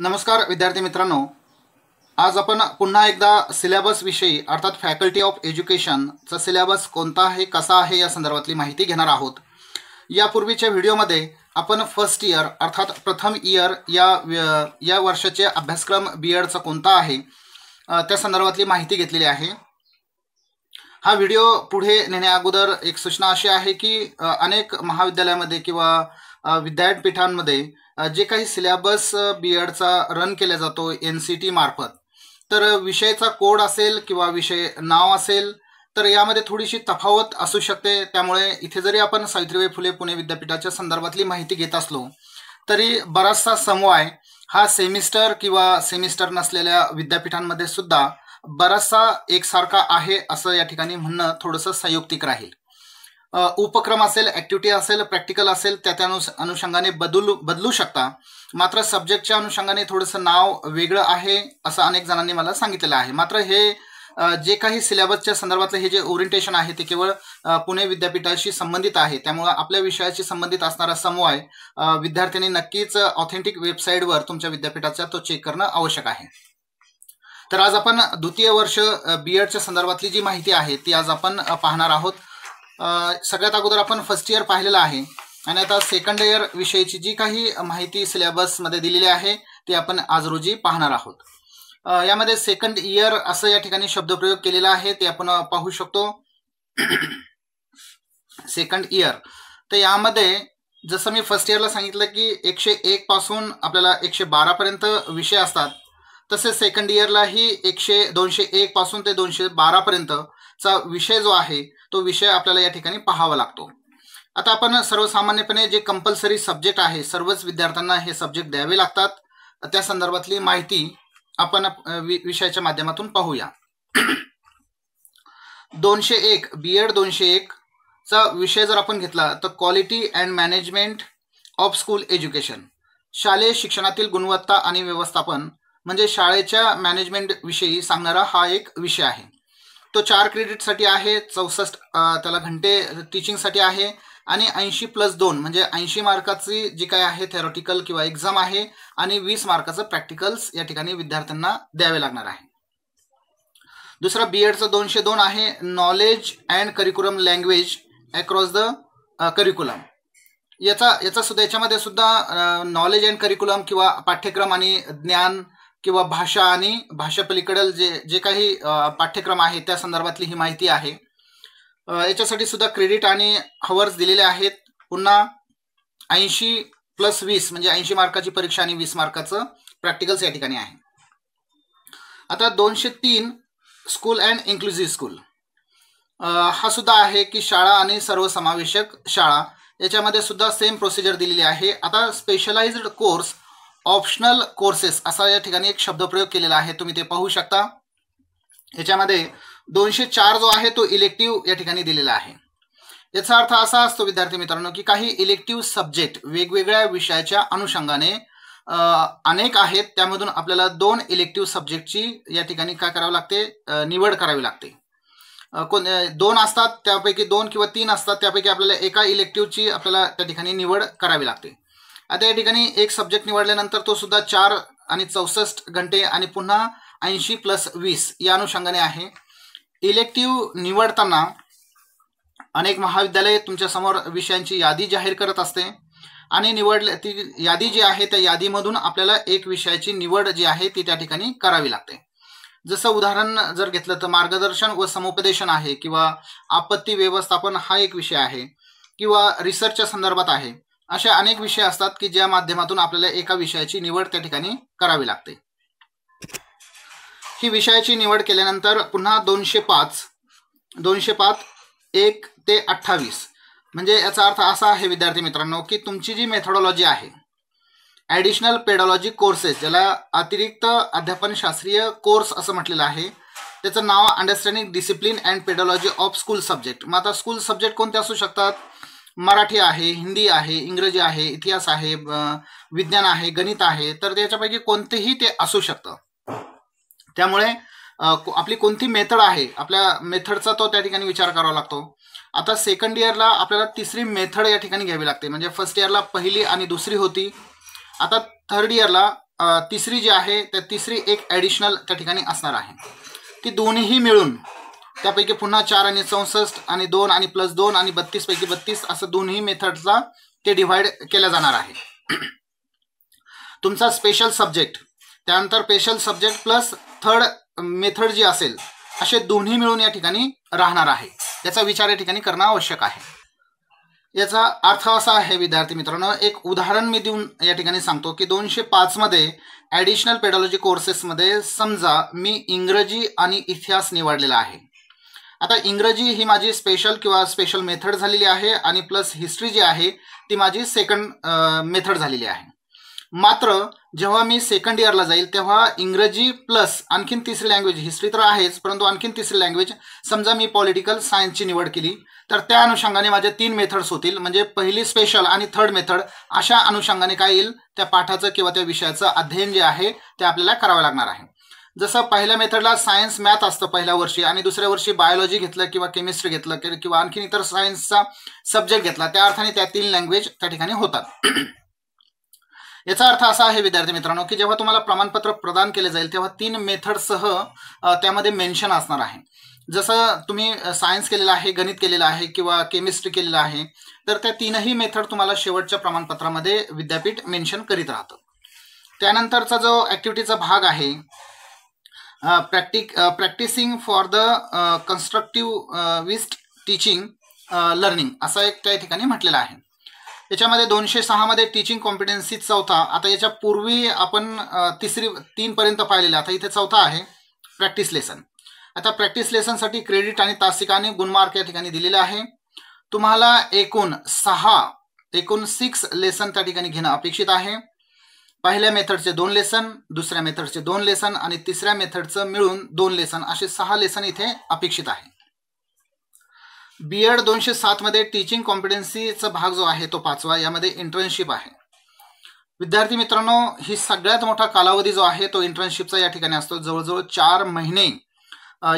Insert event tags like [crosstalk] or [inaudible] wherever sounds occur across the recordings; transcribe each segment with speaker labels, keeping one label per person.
Speaker 1: नमस्कार विद्यार्थी मित्रांनो आज आपण पुन्हा एकदा सिलेबसविषयी अर्थात फॅकल्टी ऑफ एज्युकेशनचा सिलेबस कोणता आहे कसा आहे या संदर्भातली माहिती घेणार आहोत यापूर्वीच्या व्हिडिओमध्ये आपण फर्स्ट इयर अर्थात प्रथम इयर या या वर्षाचे अभ्यासक्रम बी एडचा कोणता आहे त्या संदर्भातली माहिती घेतलेली आहे हा व्हिडिओ पुढे नेण्याअगोदर एक सूचना अशी आहे की अनेक महाविद्यालयामध्ये किंवा विद्यापीठांमध्ये जे काही सिलेबस बी एडचा रन केला जातो एन सी टी मार्फत तर विषयाचा कोड असेल किंवा विषय नाव असेल तर यामध्ये थोडीशी तफावत असू शकते त्यामुळे इथे जरी आपण सावित्रीबाई फुले पुणे विद्यापीठाच्या संदर्भातली माहिती घेत असलो तरी बराचसा समवाय हा सेमिस्टर किंवा सेमिस्टर नसलेल्या विद्यापीठांमध्ये सुद्धा बराचसा एकसारखा आहे असं या ठिकाणी म्हणणं थोडंसं संयुक्तिक राहील उपक्रम असेल ऍक्टिव्हिटी असेल प्रॅक्टिकल असेल त्या त्या अनुषंगाने बदलू बदलू शकता मात्र सब्जेक्टच्या अनुषंगाने थोडंसं नाव वेगळं आहे असं अनेक जणांनी मला सांगितलेलं आहे मात्र हे जे काही सिलेबसच्या संदर्भातलं हे जे ओरिएंटेशन आहे ते केवळ पुणे विद्यापीठाशी संबंधित आहे त्यामुळं आपल्या विषयाशी संबंधित असणारा समवाय विद्यार्थ्यांनी नक्कीच ऑथेंटिक वेबसाईटवर तुमच्या विद्यापीठाचा तो चेक करणं आवश्यक आहे तर आज आपण द्वितीय वर्ष बी एडच्या संदर्भातली जी माहिती आहे ती आज आपण पाहणार आहोत सगळ्यात अगोदर आपण फर्स्ट इयर पाहिलेलं आहे आणि आता सेकंड इयर विषयीची जी काही माहिती सिलेबसमध्ये दिलेली आहे ती आपण आज रोजी पाहणार आहोत यामध्ये सेकंड इयर असं या ठिकाणी शब्दप्रयोग केलेला आहे ते आपण पाहू शकतो सेकंड [clears throat] इयर तर यामध्ये जसं मी फर्स्ट इयरला सांगितलं की एकशे एक पासून आपल्याला एकशे बारापर्यंत विषय असतात तसेच सेकंड इयरलाही एकशे दोनशे एक पासून ते दोनशे बारापर्यंतचा विषय जो आहे तो विषय आपल्याला या ठिकाणी पाहावा लागतो आता आपण सर्वसामान्यपणे जे कंपल्सरी सब्जेक्ट आहे सर्वच विद्यार्थ्यांना हे सब्जेक्ट द्यावे लागतात त्या संदर्भातली माहिती आपण विषयाच्या माध्यमातून पाहूया दोनशे एक बी एड दोनशे एक चा विषय जर आपण घेतला तर quality and management of school education शालेय शिक्षणातील गुणवत्ता आणि व्यवस्थापन म्हणजे शाळेच्या मॅनेजमेंटविषयी सांगणारा हा एक विषय आहे तो चार क्रेडिटसाठी आहे चौसष्ट त्याला घंटे टीचिंगसाठी आहे आणि ऐंशी प्लस दोन म्हणजे ऐंशी मार्काची जी काय आहे थेरॉटिकल किंवा एक्झाम आहे आणि वीस मार्काचं प्रॅक्टिकल्स या ठिकाणी विद्यार्थ्यांना द्यावे लागणार आहे दुसरा बी एडचं दोनशे दोन आहे knowledge and curriculum language across the curriculum याचा याचा सुद्धा याच्यामध्ये सुद्धा नॉलेज अँड करिक्युलम किंवा पाठ्यक्रम आणि ज्ञान किंवा भाषा आणि भाषा जे जे काही पाठ्यक्रम आहे त्या संदर्भातली ही माहिती आहे याच्यासाठी सुद्धा क्रेडिट आणि हवर्स दिलेले आहेत पुन्हा ऐंशी प्लस वीस म्हणजे ऐंशी मार्काची परीक्षा आणि वीस मार्काचं प्रॅक्टिकल्स या ठिकाणी आहे आता दोनशे तीन स्कूल अँड इन्क्लुझिव्ह स्कूल हा सुद्धा आहे की शाळा आणि सर्वसमावेशक शाळा याच्यामध्ये सुद्धा सेम प्रोसिजर दिलेली आहे आता स्पेशलाइज्ड कोर्स ऑप्शनल कोर्सेस असा या ठिकाणी एक शब्दप्रयोग केलेला आहे तुम्ही ते पाहू शकता याच्यामध्ये दोनशे चार जो आहे तो इलेक्टिव्ह या ठिकाणी दिलेला आहे याचा अर्थ असा असतो विद्यार्थी मित्रांनो की काही इलेक्टिव्ह सब्जेक्ट वेगवेगळ्या विषयाच्या अनुषंगाने अनेक आहेत त्यामधून आपल्याला दोन इलेक्टिव्ह सब्जेक्टची या ठिकाणी काय करावं लागते निवड करावी लागते कोण दोन असतात त्यापैकी दोन किंवा तीन असतात त्यापैकी आपल्याला एका इलेक्टिव्हची आपल्याला त्या ठिकाणी निवड करावी लागते आता या ठिकाणी एक सब्जेक्ट निवडल्यानंतर तो सुद्धा चार आणि चौसष्ट घंटे आणि पुन्हा ऐंशी प्लस वीस या अनुषंगाने आहे इलेक्टिव्ह निवडताना अनेक महाविद्यालये तुमच्यासमोर विषयांची यादी जाहीर करत असते आणि निवडले ती यादी जी आहे त्या यादीमधून आपल्याला एक विषयाची निवड जी आहे ती त्या ठिकाणी करावी लागते जसं उदाहरण जर घेतलं तर मार्गदर्शन व समुपदेशन आहे किंवा आपत्ती व्यवस्थापन हा एक विषय आहे किंवा रिसर्चच्या संदर्भात आहे अशा अनेक विषय असतात की ज्या माध्यमातून आपल्याला एका विषयाची निवड त्या ठिकाणी करावी लागते ही विषयाची निवड केल्यानंतर पुन्हा दोनशे पाच दोनशे पाच एक ते अठ्ठावीस म्हणजे याचा अर्थ असा आहे विद्यार्थी मित्रांनो की तुमची जी मेथडॉलॉजी आहे ॲडिशनल पेडॉलॉजी कोर्सेस ज्याला अतिरिक्त अध्यापनशास्त्रीय कोर्स असं म्हटलेलं आहे त्याचं नाव understanding discipline and pedagogy of school subject मग आता स्कूल सब्जेक्ट कोणते असू शकतात मराठी आहे हिंदी आहे इंग्रजी आहे इतिहास आहे विज्ञान आहे गणित आहे तर त्याच्यापैकी कोणतेही ते असू शकतं त्यामुळे आपली कोणती मेथड आहे आपल्या मेथडचा तो त्या ठिकाणी विचार करावा लागतो आता सेकंड इयरला आपल्याला तिसरी मेथड या ठिकाणी घ्यावी लागते म्हणजे फर्स्ट इयरला पहिली आणि दुसरी होती आता थर्ड इयरला तिसरी जी आहे त्या तिसरी एक ॲडिशनल त्या ठिकाणी असणार आहे ती दोन्हीही मिळून त्यापैकी पुन्हा चार आणि चौसष्ट आणि दोन आणि प्लस दोन आणि बत्तीस पैकी बत्तीस असं दोन्ही मेथडचा ते डिव्हाइड केला जाणार आहे [clears throat] तुमचा स्पेशल सब्जेक्ट त्यानंतर special subject plus third method जी असेल असे दोन्ही मिळून या ठिकाणी राहणार आहे याचा विचार या ठिकाणी करणं आवश्यक आहे याचा अर्थ असा आहे विद्यार्थी मित्रांनो एक उदाहरण मी देऊन या ठिकाणी सांगतो की दोनशे पाचमध्ये ॲडिशनल पेडॉलॉजी कोर्सेसमध्ये समजा मी इंग्रजी आणि इतिहास निवडलेला आहे आता इंग्रजी ही माझी स्पेशल किंवा स्पेशल मेथड झालेली आहे आणि प्लस हिस्ट्री जी आहे ती माझी सेकंड मेथड झालेली आहे मात्र जेव्हा मी सेकंड इयरला जाईल तेव्हा इंग्रजी प्लस आणखीन तिसरी लँग्वेज हिस्ट्री तर आहेच परंतु आणखीन तिसरी लँग्वेज समजा मी पॉलिटिकल सायन्सची निवड केली तर त्या अनुषंगाने माझ्या तीन मेथड्स होतील म्हणजे पहिली स्पेशल आणि थर्ड मेथड अशा अनुषंगाने काय येईल त्या पाठाचं किंवा त्या विषयाचं अध्ययन जे आहे ते आपल्याला करावं लागणार आहे जसं पहिल्या मेथडला सायन्स मॅथ असतं पहिल्या वर्षी आणि दुसऱ्या वर्षी बायोलॉजी घेतलं किंवा केमिस्ट्री घेतलं किंवा आणखीन इतर सायन्सचा सब्जेक्ट घेतला त्या अर्थाने त्यातील लँग्वेज त्या ठिकाणी होतात [clears throat] याचा अर्थ असा आहे विद्यार्थी मित्रांनो की जेव्हा तुम्हाला प्रमाणपत्र प्रदान केले जाईल तेव्हा तीन मेथडसह त्यामध्ये मेन्शन असणार आहे जसं तुम्ही सायन्स केलेलं आहे गणित केलेलं आहे किंवा केमिस्ट्री केलेलं आहे तर त्या तीनही मेथड तुम्हाला शेवटच्या प्रमाणपत्रामध्ये विद्यापीठ मेन्शन करीत राहतं त्यानंतरचा जो ॲक्टिव्हिटीचा भाग आहे प्रॅक्टिक practising for the constructivist teaching learning असा एक त्या ठिकाणी म्हटलेला आहे याच्यामध्ये दोनशे सहामध्ये टीचिंग कॉम्पिटन्सी चौथा आता याच्या पूर्वी आपण तिसरी तीनपर्यंत पाहिलेलं आता इथे चौथा आहे प्रॅक्टिस लेसन आता प्रॅक्टिस लेसनसाठी क्रेडिट आणि तासिकाने गुणमार्क या ठिकाणी दिलेला आहे तुम्हाला एकूण सहा एकूण सिक्स लेसन त्या ठिकाणी घेणं अपेक्षित आहे पहिल्या मेथडचे दोन लेसन दुसऱ्या मेथडचे दोन लेसन आणि तिसऱ्या मेथडचं मिळून दोन लेसन असे सहा लेसन इथे अपेक्षित आहे बी एड दोनशे सातमध्ये टीचिंग कॉम्पिटन्सीचा भाग जो आहे तो पाचवा यामध्ये इंटर्नशिप आहे विद्यार्थी मित्रांनो ही सगळ्यात मोठा कालावधी जो आहे तो इंटर्नशिपचा या ठिकाणी असतो जवळजवळ चार महिने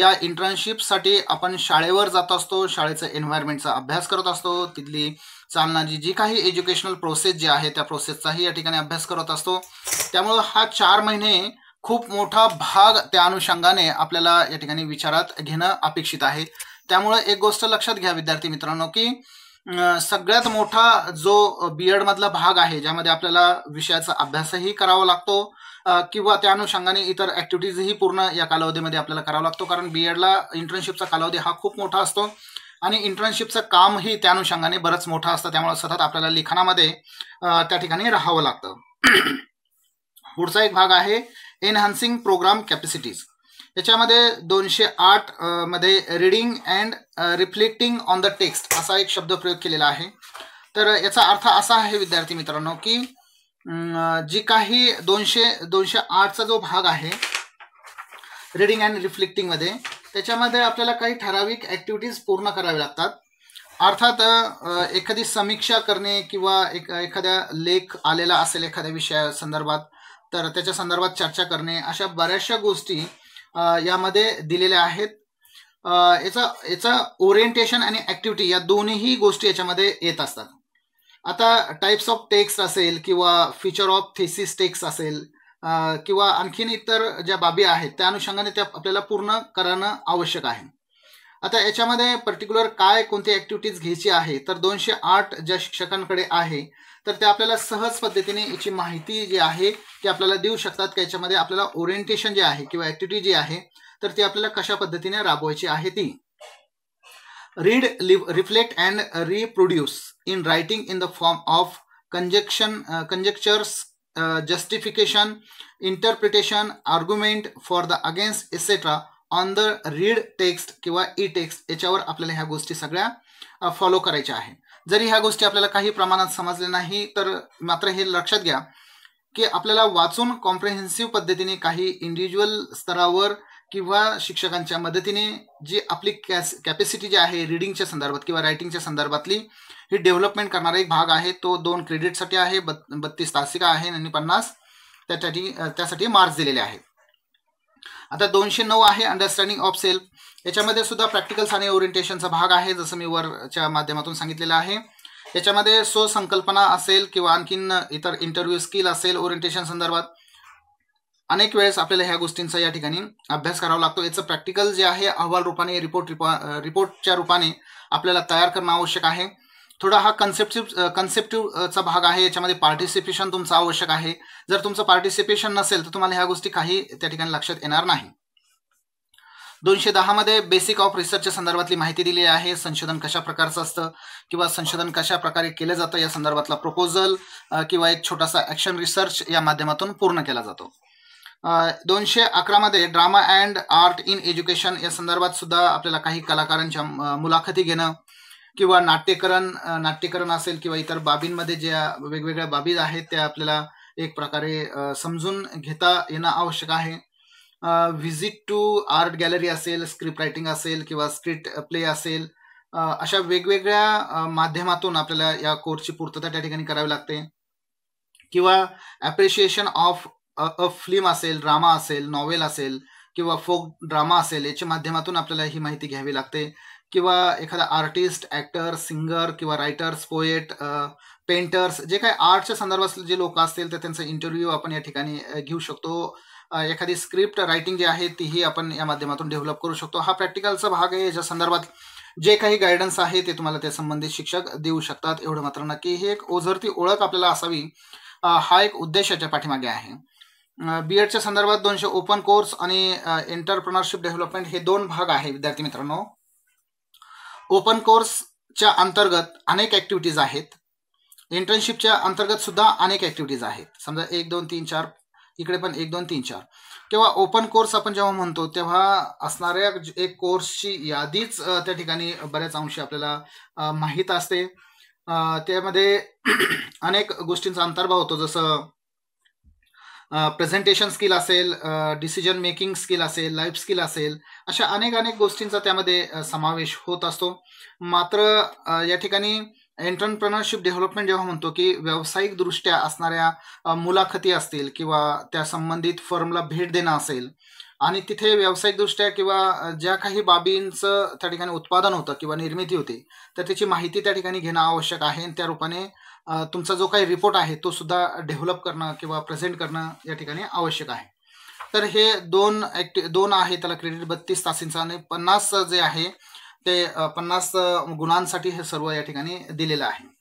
Speaker 1: या इंटर्नशिपसाठी आपण शाळेवर जात असतो शाळेचं एन्व्हायरमेंटचा अभ्यास करत असतो तिथली चालना जी काही एज्युकेशनल प्रोसेस जी आहे त्या प्रोसेसचाही या ठिकाणी अभ्यास करत असतो त्यामुळं हा चार महिने खूप मोठा भाग त्या अनुषंगाने आपल्याला या ठिकाणी विचारात घेणं अपेक्षित आहे त्यामुळे एक गोष्ट लक्षात घ्या विद्यार्थी मित्रांनो की सगळ्यात मोठा जो बी मधला भाग आहे ज्यामध्ये आपल्याला विषयाचा अभ्यासही करावा लागतो किंवा त्या अनुषंगाने इतर ऍक्टिव्हिटीजही पूर्ण या कालावधीमध्ये आपल्याला करावा लागतो कारण बी एडला इंटर्नशिपचा कालावधी हा खूप मोठा असतो आणि इंटर्नशिपचं कामही त्या अनुषंगाने बरंच मोठं असतं त्यामुळे सतत आपल्याला लिखाणामध्ये त्या ठिकाणी राहावं लागतं [clears throat] पुढचा एक भाग आहे एनहान्सिंग प्रोग्राम कॅपॅसिटीज याच्यामध्ये दोनशे आठ मध्ये reading and reflecting on the text असा एक शब्द प्रयोग केलेला आहे तर याचा अर्थ असा आहे विद्यार्थी मित्रांनो की जी काही दोनशे दोनशे आठचा जो भाग आहे रीडिंग अँड रिफ्लेक्टिंगमध्ये त्याच्यामध्ये आपल्याला काही ठराविक ॲक्टिव्हिटीज पूर्ण कराव्या लागतात अर्थात एखादी समीक्षा करणे किंवा एक एखाद्या लेख आलेला असेल एखाद्या विषया संदर्भात तर त्याच्या संदर्भात चर्चा करणे अशा बऱ्याचशा गोष्टी यामध्ये दिलेल्या आहेत याचा याचा ओरिएंटेशन आणि ॲक्टिव्हिटी या दोन्हीही गोष्टी याच्यामध्ये येत असतात आता टाईप्स ऑफ टेक्स्ट असेल किंवा फीचर ऑफ थेसिस टेक्स्ट असेल किंवा आणखीन इतर ज्या बाबी आहेत त्या अनुषंगाने त्या आपल्याला पूर्ण करणं आवश्यक आहे आता याच्यामध्ये पर्टिक्युलर काय कोणती ॲक्टिव्हिटीज घ्यायची आहे तर दोनशे आठ ज्या शिक्षकांकडे आहे तर ते आपल्याला सहज पद्धतीने याची माहिती जी आहे ती आपल्याला देऊ शकतात की याच्यामध्ये आपल्याला ओरिएंटेशन जे आहे किंवा ऍक्टिव्हिटी जी आहे तर ती आपल्याला कशा पद्धतीने राबवायची आहे ती read live reflect and reproduce in writing in the form of कंजेक्शन conjectures justification uh, interpretation interpretation, for the against etcetera on the read text किंवा ई टेक्स्ट याच्यावर आपल्याला ह्या गोष्टी सगळ्या फॉलो uh, करायच्या आहे जरी ह्या गोष्टी आपल्याला काही प्रमाणात समजल्या नाही तर मात्र हे लक्षात घ्या की आपल्याला वाचून कॉम्प्रिहेन्सिव्ह पद्धतीने काही इंडिव्हिज्युअल स्तरावर किंवा शिक्षकांच्या मदतीने जी आपली कॅस कॅपॅसिटी जी आहे रिडिंगच्या संदर्भात किंवा रायटिंगच्या संदर्भातली ही डेव्हलपमेंट करणारा एक भाग आहे तो दोन क्रेडिटसाठी आहे बत् बत्तीस तासिका आहे आणि पन्नास त्यासाठी त्यासाठी मार्क्स दिलेले आहेत आता दोनशे नऊ आहे अंडरस्टँडिंग ऑफ सेल्फ याच्यामध्ये सुद्धा प्रॅक्टिकल्स आणि ओरिएंटेशनचा भाग आहे जसं मी वरच्या माध्यमातून सांगितलेलं आहे याच्यामध्ये स्वसंकल्पना असेल किंवा आणखीन इतर इंटरव्ह्यू स्किल असेल ओरिएंटेशन संदर्भात अनेक वेळेस आपल्याला ह्या गोष्टींचा या ठिकाणी अभ्यास करावा लागतो याचं प्रॅक्टिकल जे आहे अहवाल रूपाने रिपोर्ट रिपा रिपोर्टच्या रूपाने आपल्याला तयार करणं आवश्यक आहे थोडा हा कन्सेप्टिव्ह कन्सेप्टिव्हचा भाग आहे याच्यामध्ये पार्टिसिपेशन तुमचं आवश्यक आहे जर तुमचं पार्टिसिपेशन नसेल तर तुम्हाला ह्या गोष्टी काही त्या ठिकाणी लक्षात येणार नाही दोनशे दहामध्ये बेसिक ऑफ रिसर्चच्या संदर्भातली माहिती दिली आहे संशोधन कशा प्रकारचं असतं किंवा संशोधन कशा प्रकारे केलं जातं या संदर्भातला प्रपोजल किंवा एक छोटासा ऍक्शन रिसर्च या माध्यमातून पूर्ण केला जातो दोनशे अकरामध्ये drama and art in education या संदर्भात सुद्धा आपल्याला काही कलाकारांच्या मुलाखती घेणं किंवा नाट्यकरण नाट्यकरण असेल किंवा इतर बाबींमध्ये ज्या वेगवेगळ्या बाबी आहेत त्या आपल्याला एक प्रकारे समजून घेता येणं आवश्यक आहे व्हिजिट टू आर्ट गॅलरी असेल स्क्रिप्ट रायटिंग असेल किंवा स्क्रिप्ट प्ले असेल अशा वेगवेगळ्या माध्यमातून आपल्याला या कोर्सची पूर्तता त्या ठिकाणी करावी लागते किंवा ॲप्रिशिएशन ऑफ अ फिल्म असेल ड्रामा असेल नॉवेल असेल किंवा फोक ड्रामा असेल याच्या माध्यमातून आपल्याला ही माहिती घ्यावी लागते किंवा एखादा आर्टिस्ट ॲक्टर सिंगर किंवा रायटर्स पोएट पेंटर्स जे काही आर्टच्या संदर्भातले जे लोक असतील तर त्यांचा इंटरव्ह्यू आपण या ठिकाणी घेऊ शकतो एखादी स्क्रिप्ट रायटिंग जी आहे तीही आपण या माध्यमातून डेव्हलप करू शकतो हा प्रॅक्टिकलचा भाग आहे याच्या संदर्भात जे काही गायडन्स आहे ते तुम्हाला त्या संबंधित शिक्षक देऊ शकतात एवढं मात्र नक्की ही एक ओझरती ओळख आपल्याला असावी हा एक उद्देशाच्या पाठीमागे आहे बी एडच्या संदर्भात दोनशे ओपन कोर्स आणि एंटरप्रनरशिप डेव्हलपमेंट हे दोन भाग आहे विद्यार्थी मित्रांनो ओपन कोर्सच्या अंतर्गत अनेक ॲक्टिव्हिटीज आहेत इंटर्नशिपच्या अंतर्गत सुद्धा अनेक ॲक्टिव्हिटीज आहेत समजा एक दोन तीन चार इकडे पण एक दोन तीन चार किंवा ओपन कोर्स आपण जेव्हा म्हणतो तेव्हा असणाऱ्या एक कोर्सची यादीच त्या ठिकाणी बऱ्याच अंशी आपल्याला माहीत असते त्यामध्ये अनेक गोष्टींचा अंतर्भाव होतो जसं प्रेझेंटेशन स्किल असेल डिसिजन मेकिंग स्किल असेल लाईफ स्किल असेल अशा अनेक अनेक गोष्टींचा त्यामध्ये समावेश होत असतो मात्र या ठिकाणी एंटरप्रनरशिप डेव्हलपमेंट जेव्हा म्हणतो की व्यावसायिकदृष्ट्या असणाऱ्या मुलाखती असतील किंवा त्या संबंधित फर्मला भेट देणं असेल आणि तिथे व्यावसायिकदृष्ट्या किंवा ज्या काही बाबींचं त्या ठिकाणी उत्पादन होतं किंवा निर्मिती होती तर त्याची माहिती त्या ठिकाणी घेणं आवश्यक आहे त्या रूपाने तुमचा जो काही रिपोर्ट आहे तो सुद्धा डेव्हलप करणं किंवा प्रेझेंट करणं या ठिकाणी आवश्यक आहे तर हे दोन ॲक्टि दोन आहे त्याला क्रेडिट बत्तीस तासांचा आणि पन्नास जे आहे ते पन्नास गुणांसाठी हे सर्व या ठिकाणी दिलेलं आहे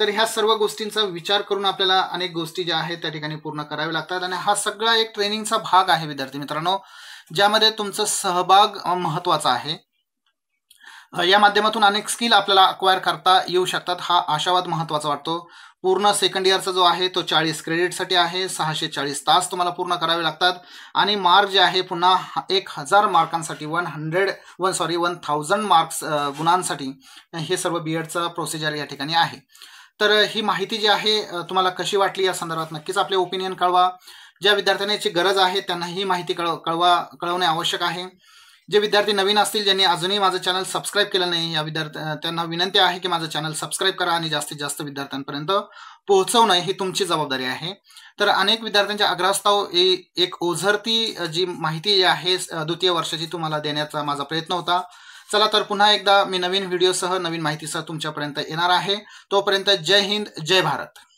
Speaker 1: तर ह्या सर्व गोष्टींचा विचार करून आपल्याला अनेक गोष्टी ज्या आहेत त्या ठिकाणी पूर्ण कराव्या लागतात आणि हा सगळा एक ट्रेनिंगचा भाग आहे विद्यार्थी मित्रांनो ज्यामध्ये तुमचा सहभाग महत्त्वाचा आहे या माध्यमातून अनेक स्किल आपल्याला अक्वायर करता येऊ शकतात हा आशावाद महत्त्वाचा वाटतो पूर्ण सेकंड इयरचा जो आहे तो चाळीस क्रेडिटसाठी आहे सहाशे चाळीस तास तुम्हाला पूर्ण करावे लागतात आणि मार्क जे आहे पुन्हा एक हजार मार्कांसाठी one hundred one sorry one thousand marks गुणांसाठी हे सर्व बी एडचं प्रोसिजर या ठिकाणी आहे तर ही माहिती जी आहे तुम्हाला कशी वाटली या संदर्भात नक्कीच आपले ओपिनियन कळवा ज्या विद्यार्थ्यांची गरज आहे त्यांना ही माहिती कळ कळवा कळवणे आवश्यक आहे जे विद्यार्थी नवीन असतील ज्यांनी अजूनही माझं चॅनल सबस्क्राईब केलं नाही या विद्यार्थ्यांना त्यांना विनंती आहे की माझं चॅनल सबस्क्राईब करा आणि जास्तीत जास्त विद्यार्थ्यांपर्यंत पोहोचवणं ही तुमची जबाबदारी आहे तर अनेक विद्यार्थ्यांच्या अग्रस्ताव एक ओझरती जी माहिती जी आहे द्वितीय वर्षाची तुम्हाला देण्याचा माझा प्रयत्न होता चला तर पुन्हा एकदा मी नवीन व्हिडिओसह नवीन माहितीसह तुमच्यापर्यंत येणार आहे तोपर्यंत जय हिंद जय भारत